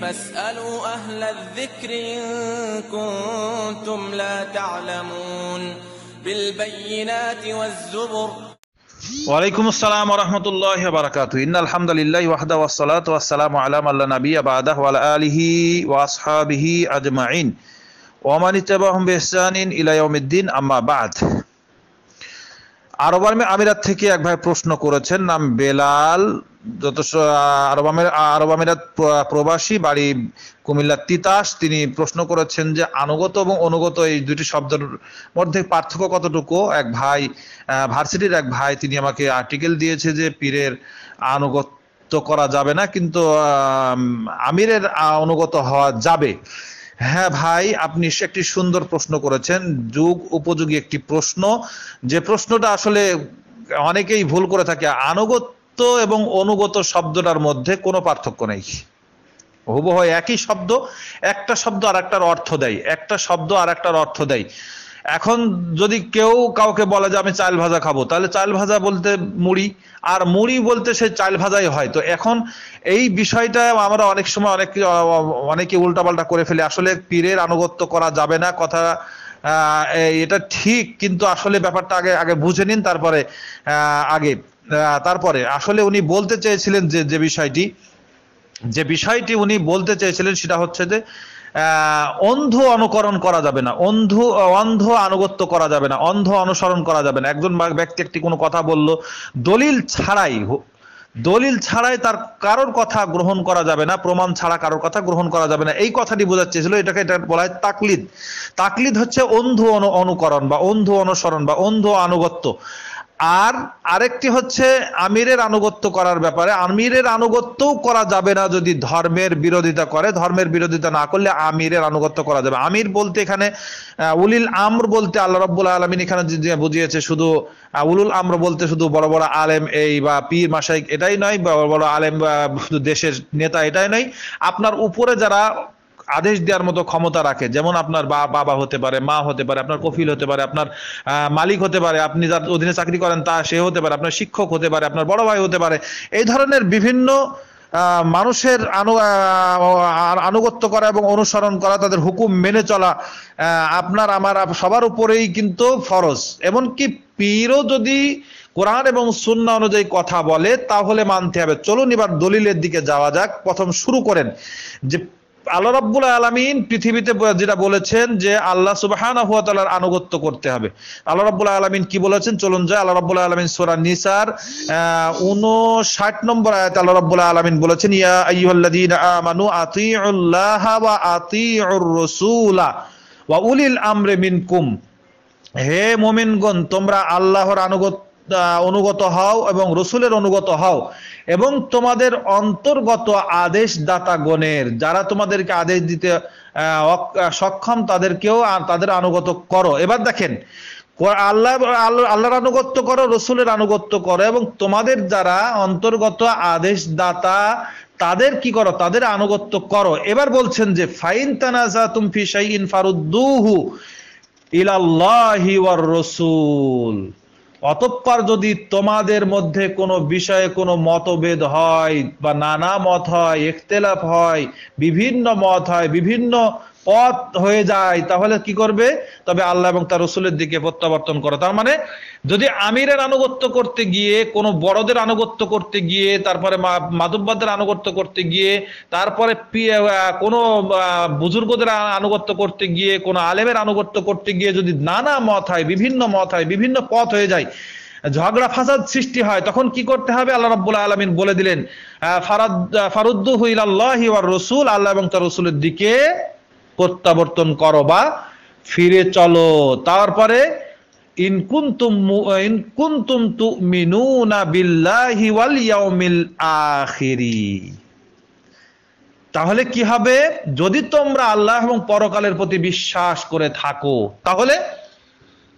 فاسألوا أهل الذكر إن كنتم لا تعلمون بالبينات والزبر আল্লাহ নবী আবাদাহ আলিহি ওয়াসহাবিহি আজমাইন ওমান ইতাবাহম বেহসানিন ইলায়মিদ্দিন আম্মা বাদ আমিরাত থেকে এক ভাই প্রশ্ন করেছেন নাম বেলাল যথেষ্ট আরব আরব আমিরাত প্রবাসী বাড়ি কুমিল্লার তিতাস তিনি প্রশ্ন করেছেন যে আনুগত এবং অনুগত এই দুটি শব্দের মধ্যে পার্থক্য কতটুকু এক ভাই ভার্সিটির এক ভাই তিনি আমাকে আর্টিকেল দিয়েছে যে পীরের আনুগত্য করা যাবে না কিন্তু আমিরের অনুগত হওয়া যাবে হ্যাঁ ভাই আপনি একটি সুন্দর প্রশ্ন করেছেন যুগ উপযোগী একটি প্রশ্ন যে প্রশ্নটা আসলে অনেকেই ভুল করে থাকে আনুগত আনুগত্য এবং অনুগত শব্দটার মধ্যে কোনো পার্থক্য নেই হয় একই শব্দ একটা শব্দ আর একটার অর্থ দেয় একটা শব্দ আর একটার অর্থ দেয় এখন যদি কেউ কাউকে বলে যে আমি চাল ভাজা খাবো তাহলে চাল ভাজা বলতে মুড়ি আর মুড়ি বলতে সে চাল ভাজাই হয় তো এখন এই বিষয়টা আমরা অনেক সময় অনেক অনেকে উল্টাপাল্টা করে ফেলি আসলে পীরের আনুগত্য করা যাবে না কথা এটা ঠিক কিন্তু আসলে ব্যাপারটা আগে আগে বুঝে নিন তারপরে আগে তারপরে আসলে উনি বলতে চেয়েছিলেন যে যে বিষয়টি যে বিষয়টি উনি বলতে চেয়েছিলেন সেটা হচ্ছে যে অন্ধ অনুকরণ করা যাবে না অন্ধ অন্ধ আনুগত্য করা যাবে না অন্ধ অনুসরণ করা যাবে না একজন ব্যক্তি একটি কোনো কথা বলল দলিল ছাড়াই দলিল ছাড়াই তার কারোর কথা গ্রহণ করা যাবে না প্রমাণ ছাড়া কারোর কথা গ্রহণ করা যাবে না এই কথাটি বোঝার চেয়েছিল এটাকে এটা বলা হয় তাকলিদ তাকলিদ হচ্ছে অন্ধ অনুকরণ বা অন্ধ অনুসরণ বা অন্ধ আনুগত্য আর আরেকটি হচ্ছে আমিরের আনুগত্য করার ব্যাপারে আমিরের আনুগত্যও করা যাবে না যদি ধর্মের বিরোধিতা করে ধর্মের বিরোধিতা না করলে আমিরের আনুগত্য করা যাবে আমির বলতে এখানে উলিল আমর বলতে আল্লাহ রব্বুল আলমিন এখানে বুঝিয়েছে শুধু উলুল আমর বলতে শুধু বড় বড় আলেম এই বা পীর মাসাই এটাই নয় বড় বড় আলেম বা শুধু দেশের নেতা এটাই নয় আপনার উপরে যারা আদেশ দেওয়ার মতো ক্ষমতা রাখে যেমন আপনার বাবা হতে পারে মা হতে পারে আপনার কফিল হতে পারে আপনার মালিক হতে পারে আপনি যার অধীনে চাকরি করেন তা সে হতে পারে আপনার শিক্ষক হতে পারে আপনার বড় ভাই হতে পারে এই ধরনের বিভিন্ন মানুষের আনুগত্য করা এবং অনুসরণ করা তাদের হুকুম মেনে চলা আপনার আমার সবার উপরেই কিন্তু ফরজ এমনকি পীরও যদি কোরআন এবং সুন্না অনুযায়ী কথা বলে তাহলে মানতে হবে চলুন এবার দলিলের দিকে যাওয়া যাক প্রথম শুরু করেন যে আল্লাহ রাব্বুল আলমিন পৃথিবীতে যেটা বলেছেন যে আল্লাহ সুবাহান আহুয়াতালার আনুগত্য করতে হবে আল্লাহ রাব্বুল আলমিন কি বলেছেন চলুন যায় আল্লাহ রাব্বুল আলমিন সোরা নিসার উনষাট নম্বর আয়াত আল্লাহ রাব্বুল আলমিন বলেছেন ইয়া আইহল্লাদিন আমানু আতিউল্লাহ ওয়া আতিউর রসুলা ওয়া উলিল আমরে মিনকুম হে মোমিনগণ তোমরা আল্লাহর আনুগত্য অনুগত হও এবং রসুলের অনুগত হও এবং তোমাদের অন্তর্গত আদেশ দাতা গণের যারা তোমাদেরকে আদেশ দিতে সক্ষম তাদেরকেও তাদের আনুগত করো এবার দেখেন আল্লাহ আল্লাহর আনুগত্য করো রসুলের আনুগত্য করো এবং তোমাদের যারা অন্তর্গত আদেশ দাতা তাদের কি করো তাদের আনুগত্য করো এবার বলছেন যে ফাইন তানাজা তুম ফিসাই ইনফারুদ্দুহু ইলাল্লাহি ওয়ার রসুল অতঃপর যদি তোমাদের মধ্যে কোনো বিষয়ে কোনো মতভেদ হয় বা নানা মত হয় ইখতলাফ হয় বিভিন্ন মত হয় বিভিন্ন পথ হয়ে যায় তাহলে কি করবে তবে আল্লাহ এবং তার রসুলের দিকে প্রত্যাবর্তন করে তার মানে যদি আমিরের আনুগত্য করতে গিয়ে কোনো বড়দের আনুগত্য করতে গিয়ে তারপরে মাধববাদের আনুগত্য করতে গিয়ে তারপরে কোনো বুজুর্গদের আনুগত্য করতে গিয়ে কোনো আলেমের আনুগত্য করতে গিয়ে যদি নানা মত হয় বিভিন্ন মত হয় বিভিন্ন পথ হয়ে যায় ঝগড়া ফাসাদ সৃষ্টি হয় তখন কি করতে হবে আল্লাহ রব্বুল আলামিন বলে দিলেন ফারাদ ফারুদ্দু হইল আল্লাহ রসুল আল্লাহ এবং তার রসুলের দিকে প্রত্যাবর্তন করো বা ফিরে চলো তারপরে বিল্লাহি তাহলে কি হবে যদি তোমরা আল্লাহ এবং পরকালের প্রতি বিশ্বাস করে থাকো তাহলে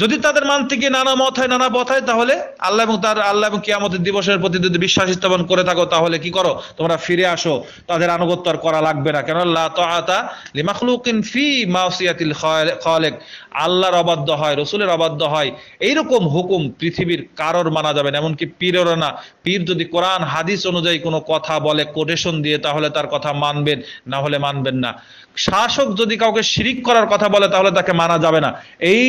যদি তাদের মান থেকে নানা মত হয় নানা পথ হয় তাহলে আল্লাহ এবং তার আল্লাহ এবং কিয়ামতের দিবসের প্রতি যদি বিশ্বাস স্থাপন করে থাকো তাহলে কি করো তোমরা ফিরে আসো তাদের আনুগত্য আর করা লাগবে না কেন আল্লাহর অবাধ্য হয় রসুলের অবাধ্য হয় এইরকম হুকুম পৃথিবীর কারোর মানা যাবে না এমনকি পীরেরও না পীর যদি কোরআন হাদিস অনুযায়ী কোনো কথা বলে কোটেশন দিয়ে তাহলে তার কথা মানবেন না হলে মানবেন না শাসক যদি কাউকে শিরিক করার কথা বলে তাহলে তাকে মানা যাবে না এই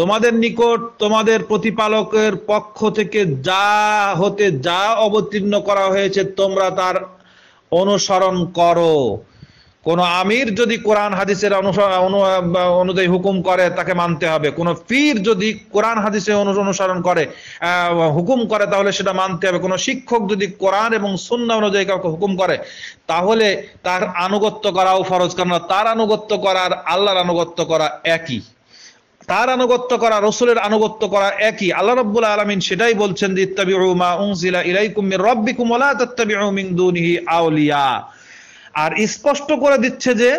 তোমাদের নিকট তোমাদের প্রতিপালকের পক্ষ থেকে যা হতে যা অবতীর্ণ করা হয়েছে তোমরা তার অনুসরণ করো কোন আমির যদি কোরআন হাদিসের অনুযায়ী হুকুম করে তাকে মানতে হবে কোন পীর যদি কোরআন হাদিসে অনুসরণ করে হুকুম করে তাহলে সেটা মানতে হবে কোন শিক্ষক যদি কোরআন এবং সুন্না অনুযায়ী কাউকে হুকুম করে তাহলে তার আনুগত্য করাও ফরজ কেননা তার আনুগত্য করার আল্লাহর আনুগত্য করা একই তার আনুগত্য করা রসুলের আনুগত্য করা একই আল্লাহ রব্বুল আলমিন সেটাই বলছেন আউলিয়া আর স্পষ্ট করে দিচ্ছে যে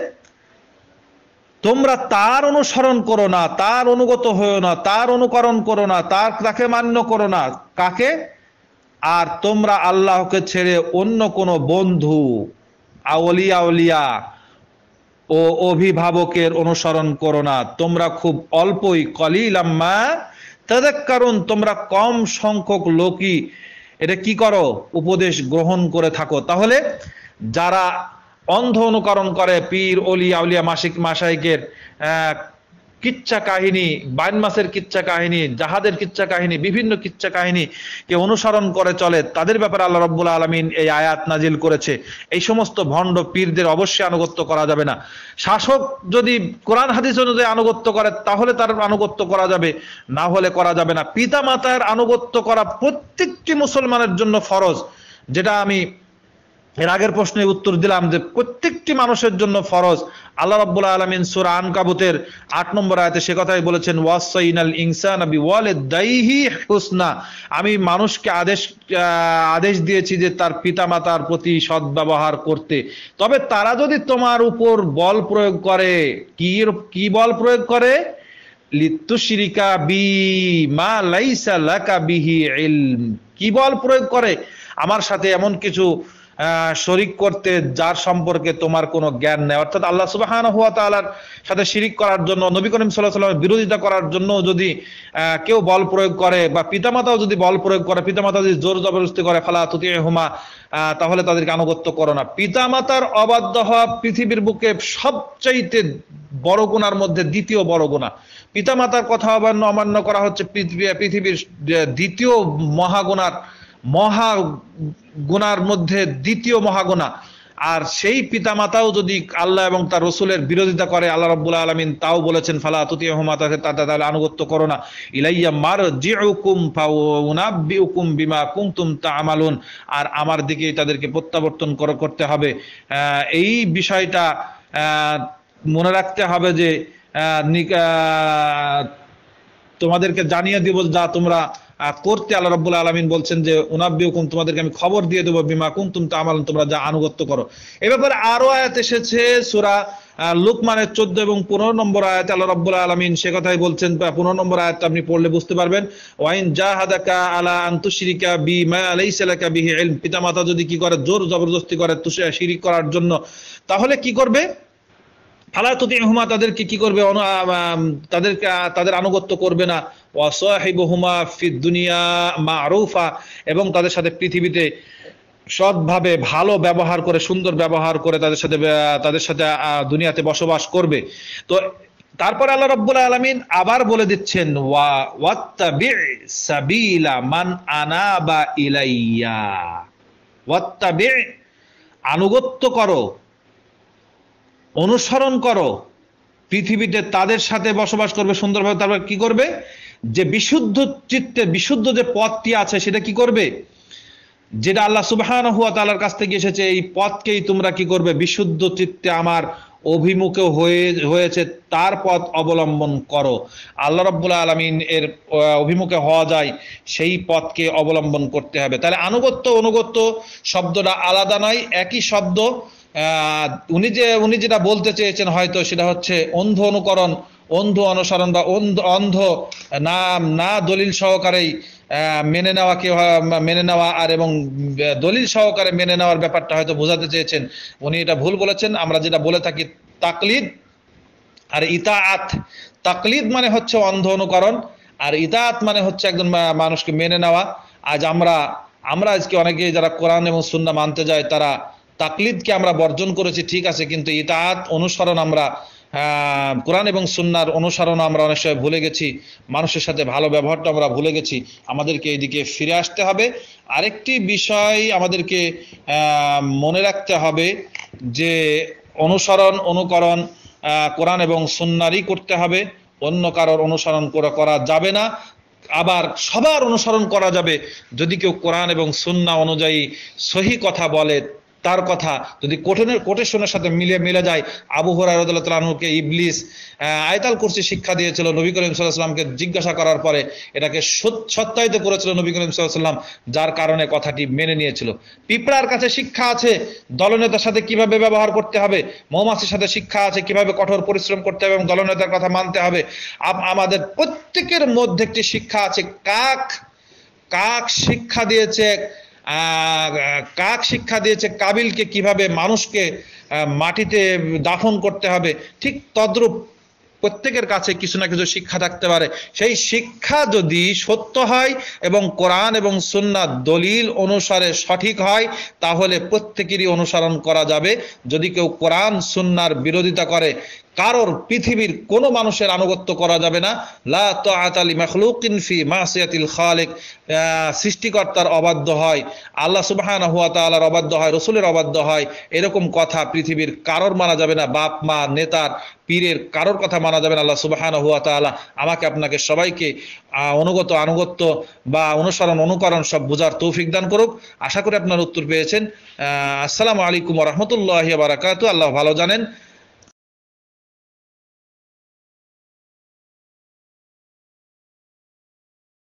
তোমরা তার অনুসরণ করো না তার অনুগত হয়েও না তার অনুকরণ করো না তার তাকে মান্য করো না কাকে আর তোমরা আল্লাহকে ছেড়ে অন্য কোনো বন্ধু আউলিয়া আউলিয়া ও অভিভাবকের অনুসরণ করো না তোমরা খুব অল্পই কলিলাম্মা তাদের কারণ তোমরা কম সংখ্যক লোকই এটা কি করো উপদেশ গ্রহণ করে থাকো তাহলে যারা অন্ধ অনুকরণ করে পীর অলিয়া উলিয়া মাসিক মাসাইকের কিচ্ছা কাহিনী বাইন মাসের কিচ্ছা কাহিনী জাহাদের কিচ্ছা কাহিনী বিভিন্ন কিচ্ছা কাহিনী কে অনুসরণ করে চলে তাদের ব্যাপারে আল্লাহ রব আলমিন এই আয়াত নাজিল করেছে এই সমস্ত ভণ্ড পীরদের অবশ্যই আনুগত্য করা যাবে না শাসক যদি কোরআন হাদিস অনুযায়ী আনুগত্য করে তাহলে তার আনুগত্য করা যাবে না হলে করা যাবে না পিতা মাতার আনুগত্য করা প্রত্যেকটি মুসলমানের জন্য ফরজ যেটা আমি এর আগের প্রশ্নের উত্তর দিলাম যে প্রত্যেকটি মানুষের জন্য ফরজ আল্লাহ রাব্বুল আলামিন সূরা আনকাবুতের 8 নম্বর আয়াতে সে কথাই বলেছেন ওয়াসাইনাল ইনসানা বিওয়ালিদাইহি হুসনা আমি মানুষকে আদেশ আদেশ দিয়েছি যে তার পিতামাতার প্রতি সৎ ব্যবহার করতে তবে তারা যদি তোমার উপর বল প্রয়োগ করে কি কি বল প্রয়োগ করে লিতুশরিকা বি মা লাইসা লাকা বিহি ইলম কি বল প্রয়োগ করে আমার সাথে এমন কিছু আহ শরিক করতে যার সম্পর্কে তোমার কোনো জ্ঞান নেই অর্থাৎ আল্লাহ সুবাহান হুয়া তালার সাথে শিরিক করার জন্য নবী করিম সাল্লাহ সাল্লামের বিরোধিতা করার জন্য যদি কেউ বল প্রয়োগ করে বা পিতামাতাও যদি বল প্রয়োগ করে পিতামাতা যদি জোর জবরদস্তি করে ফালা তুতি হুমা তাহলে তাদেরকে আনুগত্য করো না পিতামাতার অবাধ্য হওয়া পৃথিবীর বুকে সবচাইতে বড় গুণার মধ্যে দ্বিতীয় বড় গুণা পিতামাতার কথা অমান্য অমান্য করা হচ্ছে পৃথিবীর দ্বিতীয় মহাগুণার মহা গুনার মধ্যে দ্বিতীয় মহাগুনা আর সেই পিতা মাতাও যদি আল্লাহ এবং তার রসুলের বিরোধিতা করে আল্লাহ রব্বুল আলমিন তাও বলেছেন ফালা তুতি তাহলে আনুগত্য করো না ইলাইয়া মার জি উকুম উকুম বিমা কুমতুম তা আমালুন আর আমার দিকে তাদেরকে প্রত্যাবর্তন করতে হবে এই বিষয়টা মনে রাখতে হবে যে তোমাদেরকে জানিয়ে দিব যা তোমরা করতে আল্লাহ রব্বুল আলমিন বলছেন যে উনাব্বি হুকুম তোমাদেরকে আমি খবর দিয়ে দেবো বিমা কুম তুমি তো আমাল তোমরা যা আনুগত্য করো এ ব্যাপারে আরো আয়াত এসেছে সুরা লুকমানের চোদ্দ এবং পনেরো নম্বর আয়াত আল্লাহ রব্বুল আলমিন সে কথাই বলছেন পনেরো নম্বর আয়াত আপনি পড়লে বুঝতে পারবেন ওয়াইন জাহাদাকা আলা আন্তুশিরিকা বি মা আলাইসালাকা বিহি পিতা মাতা যদি কি করে জোর জবরদস্তি করে তুষে শিরিক করার জন্য তাহলে কি করবে ফালা তুতি হুমা তাদেরকে কি করবে তাদেরকে তাদের আনুগত্য করবে না ওয়াসাহিবহুমা ফি মা আরুফা এবং তাদের সাথে পৃথিবীতে সৎভাবে ভালো ব্যবহার করে সুন্দর ব্যবহার করে তাদের সাথে তাদের সাথে দুনিয়াতে বসবাস করবে তো তারপর আল্লাহ রব্বুল আলমিন আবার বলে দিচ্ছেন সাবিলা মান আনাবা ইলাইয়া আনুগত্য করো অনুসরণ করো পৃথিবীতে তাদের সাথে বসবাস করবে সুন্দরভাবে তারপর কি করবে যে বিশুদ্ধ চিত্তে বিশুদ্ধ যে পথটি আছে সেটা কি করবে যেটা আল্লাহ সুবাহান হুয়া তালার কাছ থেকে এসেছে এই পথকেই তোমরা কি করবে বিশুদ্ধ চিত্তে আমার অভিমুখে হয়ে হয়েছে তার পথ অবলম্বন করো আল্লাহ রব্বুল আলমিন এর অভিমুখে হওয়া যায় সেই পথকে অবলম্বন করতে হবে তাহলে আনুগত্য অনুগত্য শব্দটা আলাদা নয় একই শব্দ উনি যে উনি যেটা বলতে চেয়েছেন হয়তো সেটা হচ্ছে অন্ধ অনুকরণ অন্ধ অনুসরণ বা অন্ধ অন্ধ না না দলিল সহকারেই মেনে নেওয়াকে মেনে নেওয়া আর এবং দলিল সহকারে মেনে নেওয়ার ব্যাপারটা হয়তো বোঝাতে চেয়েছেন উনি এটা ভুল বলেছেন আমরা যেটা বলে থাকি তাকলিদ আর আত তাকলিদ মানে হচ্ছে অন্ধ অনুকরণ আর আত মানে হচ্ছে একজন মানুষকে মেনে নেওয়া আজ আমরা আমরা আজকে অনেকে যারা কোরআন এবং সুন্না মানতে যায় তারা তাকলিদকে আমরা বর্জন করেছি ঠিক আছে কিন্তু ইতাহাত অনুসরণ আমরা কোরআন এবং সুন্নার অনুসরণ আমরা অনেক সময় ভুলে গেছি মানুষের সাথে ভালো ব্যবহারটা আমরা ভুলে গেছি আমাদেরকে এইদিকে ফিরে আসতে হবে আরেকটি বিষয় আমাদেরকে মনে রাখতে হবে যে অনুসরণ অনুকরণ কোরআন এবং সুন্নারই করতে হবে অন্য কারোর অনুসরণ করা যাবে না আবার সবার অনুসরণ করা যাবে যদি কেউ কোরআন এবং সুন্না অনুযায়ী সহি কথা বলে তার কথা যদি কঠিনের কোটেশনের সাথে মিলে মিলে যায় আবু হরাইকে ইবলিস আয়তাল কুরসি শিক্ষা দিয়েছিল নবী করিম সাল্লাহামকে জিজ্ঞাসা করার পরে এটাকে সত্যায়িত করেছিল নবী করিম সাল্লাহাম যার কারণে কথাটি মেনে নিয়েছিল পিঁপড়ার কাছে শিক্ষা আছে দলনেতার সাথে কিভাবে ব্যবহার করতে হবে মৌমাসির সাথে শিক্ষা আছে কিভাবে কঠোর পরিশ্রম করতে হবে এবং দলনেতার কথা মানতে হবে আমাদের প্রত্যেকের মধ্যে একটি শিক্ষা আছে কাক কাক শিক্ষা দিয়েছে কাক শিক্ষা দিয়েছে কাবিলকে কিভাবে মানুষকে মাটিতে দাফন করতে হবে ঠিক তদ্রূপ প্রত্যেকের কাছে কিছু না কিছু শিক্ষা থাকতে পারে সেই শিক্ষা যদি সত্য হয় এবং কোরআন এবং সুন্না দলিল অনুসারে সঠিক হয় তাহলে প্রত্যেকেরই অনুসরণ করা যাবে যদি কেউ কোরআন সুন্নার বিরোধিতা করে কারোর পৃথিবীর কোনো মানুষের আনুগত্য করা যাবে না লা তাআতালি মাখলুকিন ফি মাসিয়াতিল খালিক সৃষ্টিকর্তার অবাধ্য হয় আল্লাহ সুবহানাহু ওয়া তাআলার অবাধ্য হয় রসুলের অবাধ্য হয় এরকম কথা পৃথিবীর কারোর মানা যাবে না বাপ মা নেতার পীরের কারোর কথা মানা যাবে না আল্লাহ সুবহানাহু ওয়া তাআলা আমাকে আপনাকে সবাইকে অনুগত আনুগত্য বা অনুসরণ অনুকরণ সব বোঝার তৌফিক দান করুক আশা করি আপনার উত্তর পেয়েছেন আসসালামু আলাইকুম ওয়া রাহমাতুল্লাহি ওয়া বারাকাতু আল্লাহ ভালো জানেন